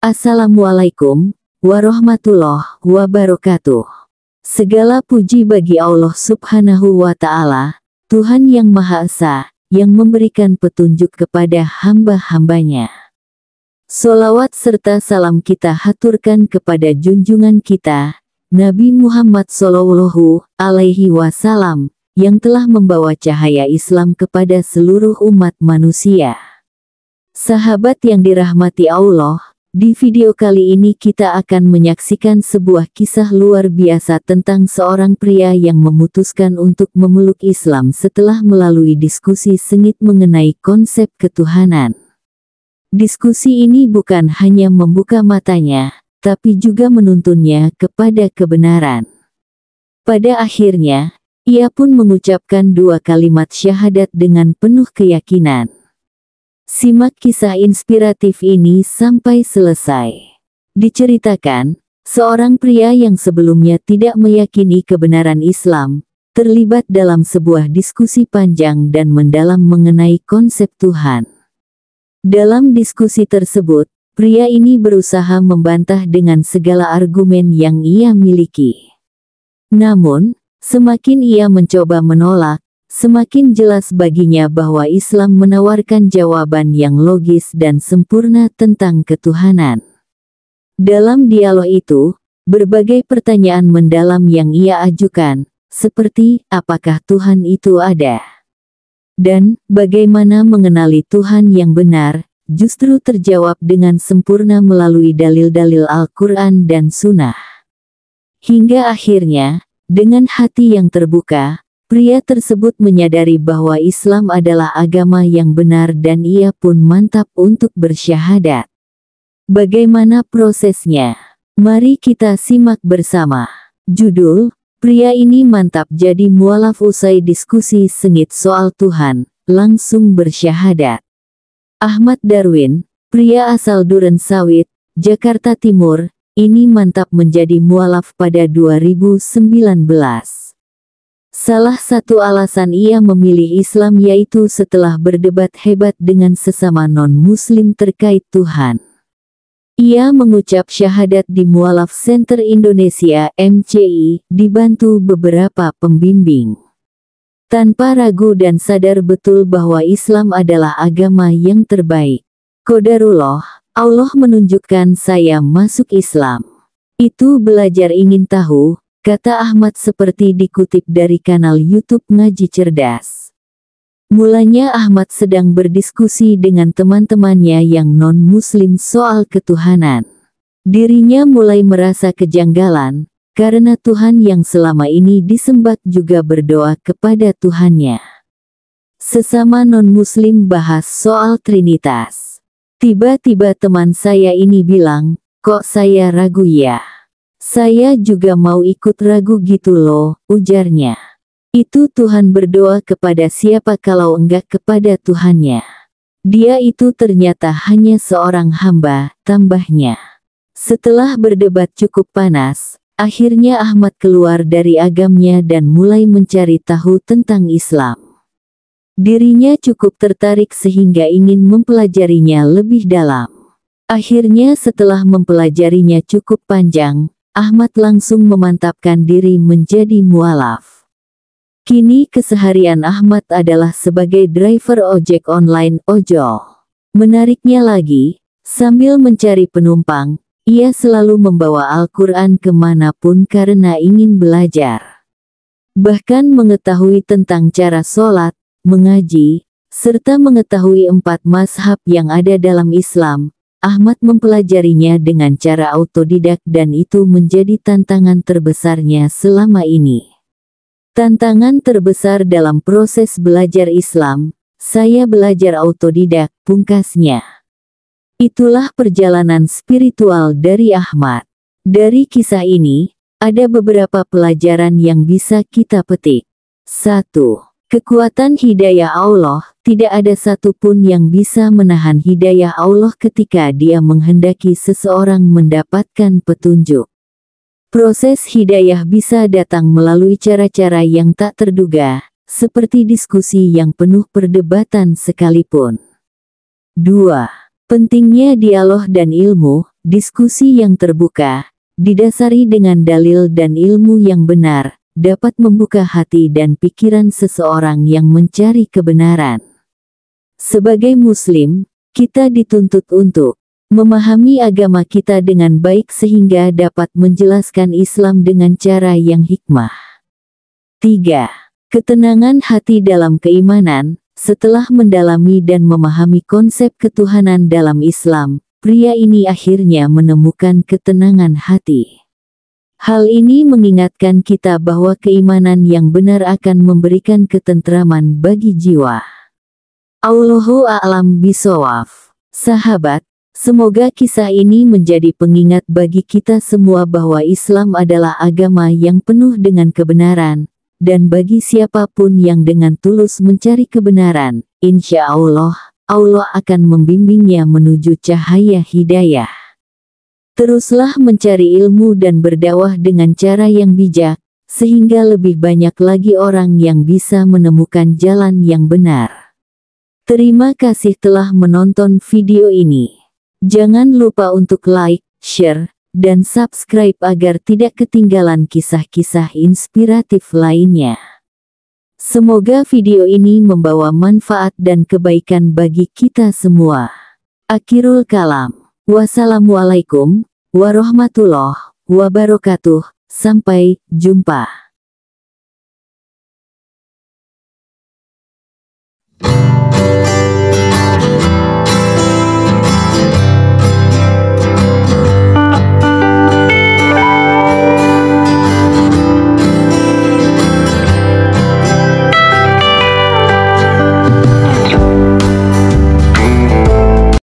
Assalamualaikum warahmatullahi wabarakatuh. Segala puji bagi Allah Subhanahu wa Ta'ala, Tuhan Yang Maha Esa, yang memberikan petunjuk kepada hamba-hambanya. Solawat serta salam kita haturkan kepada junjungan kita, Nabi Muhammad Sallallahu Alaihi Wasallam, yang telah membawa cahaya Islam kepada seluruh umat manusia. Sahabat yang dirahmati Allah, di video kali ini kita akan menyaksikan sebuah kisah luar biasa tentang seorang pria yang memutuskan untuk memeluk Islam setelah melalui diskusi sengit mengenai konsep ketuhanan. Diskusi ini bukan hanya membuka matanya, tapi juga menuntunnya kepada kebenaran. Pada akhirnya, ia pun mengucapkan dua kalimat syahadat dengan penuh keyakinan. Simak kisah inspiratif ini sampai selesai. Diceritakan, seorang pria yang sebelumnya tidak meyakini kebenaran Islam, terlibat dalam sebuah diskusi panjang dan mendalam mengenai konsep Tuhan. Dalam diskusi tersebut, pria ini berusaha membantah dengan segala argumen yang ia miliki. Namun, semakin ia mencoba menolak, semakin jelas baginya bahwa Islam menawarkan jawaban yang logis dan sempurna tentang ketuhanan. Dalam dialog itu, berbagai pertanyaan mendalam yang ia ajukan, seperti apakah Tuhan itu ada? Dan bagaimana mengenali Tuhan yang benar, justru terjawab dengan sempurna melalui dalil-dalil Al-Quran dan Sunnah. Hingga akhirnya, dengan hati yang terbuka, Pria tersebut menyadari bahwa Islam adalah agama yang benar dan ia pun mantap untuk bersyahadat. Bagaimana prosesnya? Mari kita simak bersama. Judul, pria ini mantap jadi mualaf usai diskusi sengit soal Tuhan, langsung bersyahadat. Ahmad Darwin, pria asal Duren Sawit, Jakarta Timur, ini mantap menjadi mualaf pada 2019. Salah satu alasan ia memilih Islam yaitu setelah berdebat hebat dengan sesama non-muslim terkait Tuhan. Ia mengucap syahadat di Mualaf Center Indonesia MCI, dibantu beberapa pembimbing. Tanpa ragu dan sadar betul bahwa Islam adalah agama yang terbaik. Kodarullah, Allah menunjukkan saya masuk Islam. Itu belajar ingin tahu, kata Ahmad seperti dikutip dari kanal YouTube Ngaji Cerdas. Mulanya Ahmad sedang berdiskusi dengan teman-temannya yang non-muslim soal ketuhanan. Dirinya mulai merasa kejanggalan, karena Tuhan yang selama ini disembah juga berdoa kepada Tuhannya. Sesama non-muslim bahas soal Trinitas. Tiba-tiba teman saya ini bilang, kok saya ragu ya? Saya juga mau ikut ragu gitu loh, ujarnya. Itu Tuhan berdoa kepada siapa kalau enggak kepada Tuhannya. Dia itu ternyata hanya seorang hamba, tambahnya. Setelah berdebat cukup panas, akhirnya Ahmad keluar dari agamnya dan mulai mencari tahu tentang Islam. Dirinya cukup tertarik sehingga ingin mempelajarinya lebih dalam. Akhirnya setelah mempelajarinya cukup panjang, Ahmad langsung memantapkan diri menjadi mualaf. Kini keseharian Ahmad adalah sebagai driver ojek online ojol. Menariknya lagi, sambil mencari penumpang, ia selalu membawa Al-Quran kemanapun karena ingin belajar. Bahkan mengetahui tentang cara sholat, mengaji, serta mengetahui empat mazhab yang ada dalam Islam, Ahmad mempelajarinya dengan cara autodidak dan itu menjadi tantangan terbesarnya selama ini. Tantangan terbesar dalam proses belajar Islam, saya belajar autodidak, pungkasnya. Itulah perjalanan spiritual dari Ahmad. Dari kisah ini, ada beberapa pelajaran yang bisa kita petik. 1. Kekuatan hidayah Allah, tidak ada satupun yang bisa menahan hidayah Allah ketika dia menghendaki seseorang mendapatkan petunjuk. Proses hidayah bisa datang melalui cara-cara yang tak terduga, seperti diskusi yang penuh perdebatan sekalipun. 2. Pentingnya dialog dan ilmu, diskusi yang terbuka, didasari dengan dalil dan ilmu yang benar, dapat membuka hati dan pikiran seseorang yang mencari kebenaran. Sebagai Muslim, kita dituntut untuk memahami agama kita dengan baik sehingga dapat menjelaskan Islam dengan cara yang hikmah. 3. Ketenangan hati dalam keimanan, setelah mendalami dan memahami konsep ketuhanan dalam Islam, pria ini akhirnya menemukan ketenangan hati. Hal ini mengingatkan kita bahwa keimanan yang benar akan memberikan ketentraman bagi jiwa. Allahu a'lam bisawaf. Sahabat, semoga kisah ini menjadi pengingat bagi kita semua bahwa Islam adalah agama yang penuh dengan kebenaran, dan bagi siapapun yang dengan tulus mencari kebenaran, insya Allah, Allah akan membimbingnya menuju cahaya hidayah. Teruslah mencari ilmu dan berdakwah dengan cara yang bijak, sehingga lebih banyak lagi orang yang bisa menemukan jalan yang benar. Terima kasih telah menonton video ini. Jangan lupa untuk like, share, dan subscribe agar tidak ketinggalan kisah-kisah inspiratif lainnya. Semoga video ini membawa manfaat dan kebaikan bagi kita semua. Akhirul kalam. Wassalamualaikum warahmatullahi wabarakatuh. Sampai jumpa.